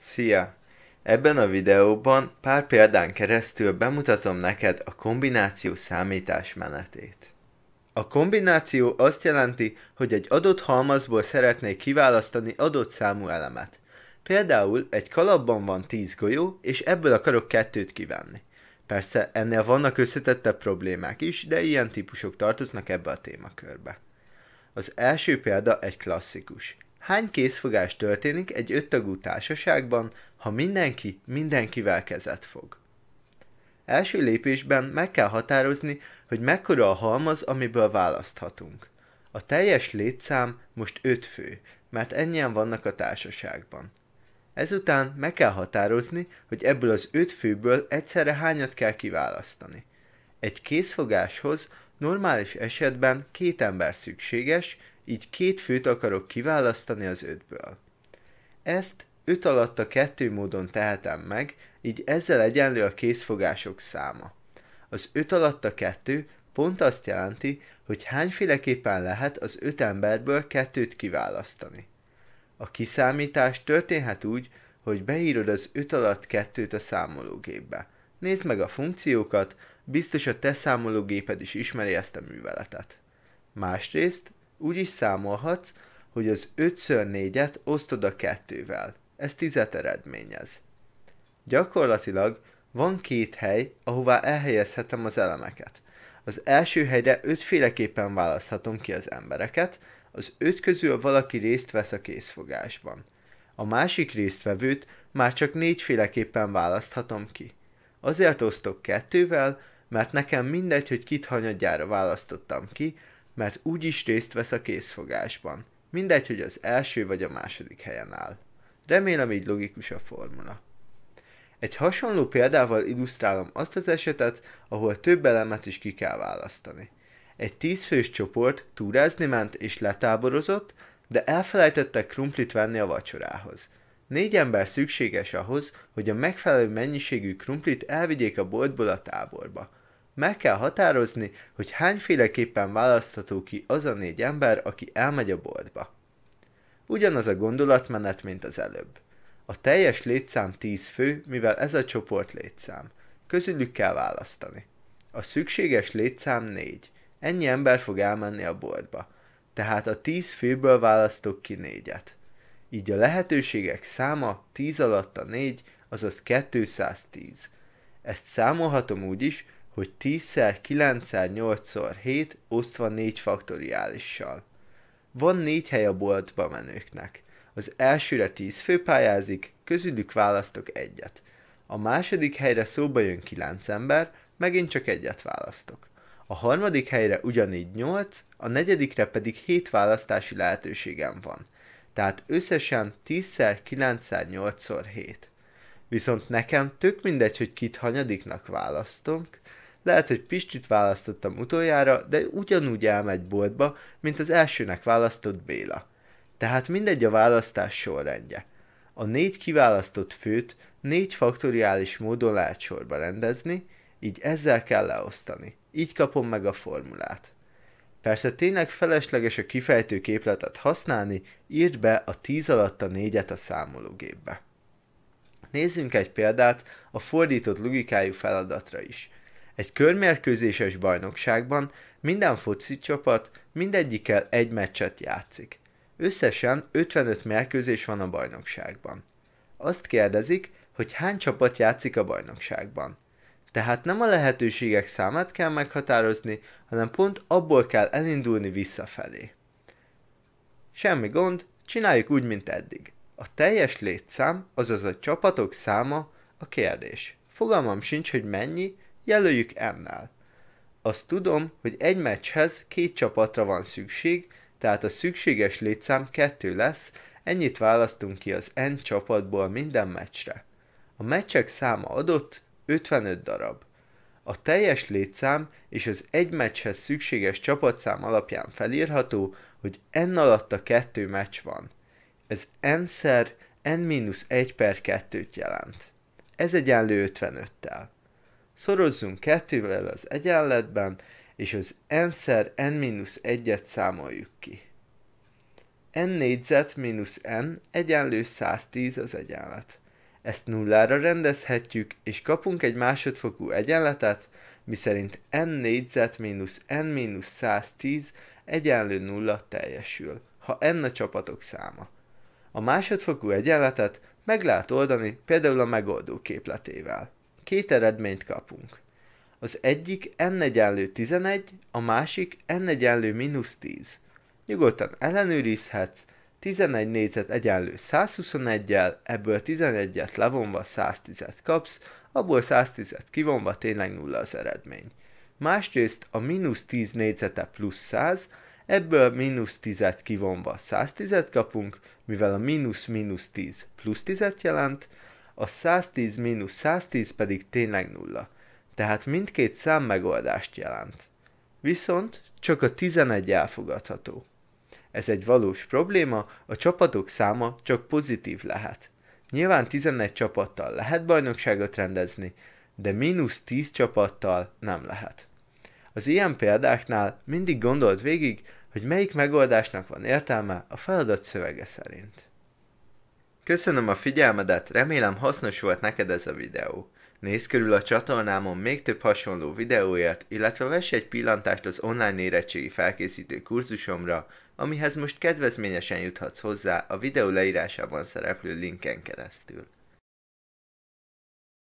Szia! Ebben a videóban pár példán keresztül bemutatom neked a kombináció számítás menetét. A kombináció azt jelenti, hogy egy adott halmazból szeretnék kiválasztani adott számú elemet. Például egy kalapban van 10 golyó, és ebből akarok kettőt kivenni. Persze ennél vannak összetettebb problémák is, de ilyen típusok tartoznak ebbe a témakörbe. Az első példa egy klasszikus. Hány készfogás történik egy öttagú társaságban, ha mindenki mindenkivel kezet fog? Első lépésben meg kell határozni, hogy mekkora a halmaz, amiből választhatunk. A teljes létszám most öt fő, mert ennyien vannak a társaságban. Ezután meg kell határozni, hogy ebből az öt főből egyszerre hányat kell kiválasztani. Egy készfogáshoz normális esetben két ember szükséges, így két főt akarok kiválasztani az ötből. Ezt öt alatt a kettő módon tehetem meg, így ezzel egyenlő a készfogások száma. Az öt alatt a kettő pont azt jelenti, hogy hányféleképpen lehet az öt emberből kettőt kiválasztani. A kiszámítás történhet úgy, hogy beírod az öt alatt kettőt a számológépbe. Nézd meg a funkciókat, biztos a te számológéped is ismeri ezt a műveletet. Másrészt úgy is számolhatsz, hogy az 5x4-et osztod a kettővel. Ez tizet eredményez. Gyakorlatilag van két hely, ahová elhelyezhetem az elemeket. Az első helyre ötféleképpen választhatom ki az embereket, az öt közül valaki részt vesz a készfogásban. A másik résztvevőt már csak négyféleképpen választhatom ki. Azért osztok kettővel, mert nekem mindegy, hogy kit hanyadjára választottam ki, mert úgy is részt vesz a készfogásban. Mindegy, hogy az első vagy a második helyen áll. Remélem így logikus a formula. Egy hasonló példával illusztrálom azt az esetet, ahol több elemet is ki kell választani. Egy tízfős csoport túrázni ment és letáborozott, de elfelejtettek krumplit venni a vacsorához. Négy ember szükséges ahhoz, hogy a megfelelő mennyiségű krumplit elvigyék a boltból a táborba – meg kell határozni, hogy hányféleképpen választható ki az a négy ember, aki elmegy a boltba. Ugyanaz a gondolatmenet, mint az előbb. A teljes létszám 10 fő, mivel ez a csoport létszám. Közülük kell választani. A szükséges létszám 4. Ennyi ember fog elmenni a boltba. Tehát a 10 főből választok ki négyet. Így a lehetőségek száma 10 alatt a 4, azaz 210. Ezt számolhatom úgy is, hogy 10-szer, 9-szer, 8-szor, 7 osztva 4 faktoriálissal. Van 4 hely a boltba menőknek. Az elsőre 10 fő pályázik, közülük választok egyet. A második helyre szóba jön 9 ember, megint csak egyet választok. A harmadik helyre ugyanígy 8, a negyedikre pedig 7 választási lehetőségem van. Tehát összesen 10-szer, 9-szer, 8-szor 7. Viszont nekem tök mindegy, hogy kit hanyadiknak választunk, lehet, hogy Pistit választottam utoljára, de ugyanúgy elmegy boltba, mint az elsőnek választott Béla. Tehát mindegy a választás sorrendje. A négy kiválasztott főt négy faktoriális módon lehet sorba rendezni, így ezzel kell leosztani. Így kapom meg a formulát. Persze tényleg felesleges a kifejtő képletet használni, írd be a 10 alatt a 4-et a számológépbe. Nézzünk egy példát a fordított logikájú feladatra is. Egy körmérkőzéses bajnokságban minden foci csapat mindegyikkel egy meccset játszik. Összesen 55 mérkőzés van a bajnokságban. Azt kérdezik, hogy hány csapat játszik a bajnokságban. Tehát nem a lehetőségek számát kell meghatározni, hanem pont abból kell elindulni visszafelé. Semmi gond, csináljuk úgy, mint eddig. A teljes létszám, azaz a csapatok száma a kérdés. Fogalmam sincs, hogy mennyi, jelöljük n-nál. Azt tudom, hogy egy meccshez két csapatra van szükség, tehát a szükséges létszám kettő lesz, ennyit választunk ki az N csapatból minden meccsre. A meccsek száma adott 55 darab. A teljes létszám és az egy meccshez szükséges csapatszám alapján felírható, hogy N alatt a kettő meccs van. Ez N-szer N-1 per 2-t jelent. Ez egyenlő 55-tel szorozzunk kettővel az egyenletben, és az n-szer n-1-et számoljuk ki. n négyzet mínusz n egyenlő 110 az egyenlet. Ezt nullára rendezhetjük, és kapunk egy másodfokú egyenletet, miszerint n négyzet mínusz n mínusz 110 egyenlő nulla teljesül, ha n a csapatok száma. A másodfokú egyenletet meg lehet oldani például a megoldó képletével két eredményt kapunk. Az egyik n egyenlő 11, a másik n egyenlő mínusz 10. Nyugodtan ellenőrizhetsz, 11 négyzet egyenlő 121-jel, ebből 11-et levonva 110-et kapsz, abból 110-et kivonva tényleg nulla az eredmény. Másrészt a mínusz 10 négyzete plusz 100, ebből mínusz 10-et kivonva 110-et kapunk, mivel a mínusz mínusz 10 plusz 10-et jelent, a 110 mínusz 110 pedig tényleg nulla, tehát mindkét szám megoldást jelent. Viszont csak a 11 elfogadható. Ez egy valós probléma, a csapatok száma csak pozitív lehet. Nyilván 11 csapattal lehet bajnokságot rendezni, de mínusz 10 csapattal nem lehet. Az ilyen példáknál mindig gondolt végig, hogy melyik megoldásnak van értelme a feladat szövege szerint. Köszönöm a figyelmedet, remélem hasznos volt neked ez a videó. Nézz körül a csatornámon még több hasonló videóért, illetve vess egy pillantást az online érettségi felkészítő kurzusomra, amihez most kedvezményesen juthatsz hozzá a videó leírásában szereplő linken keresztül.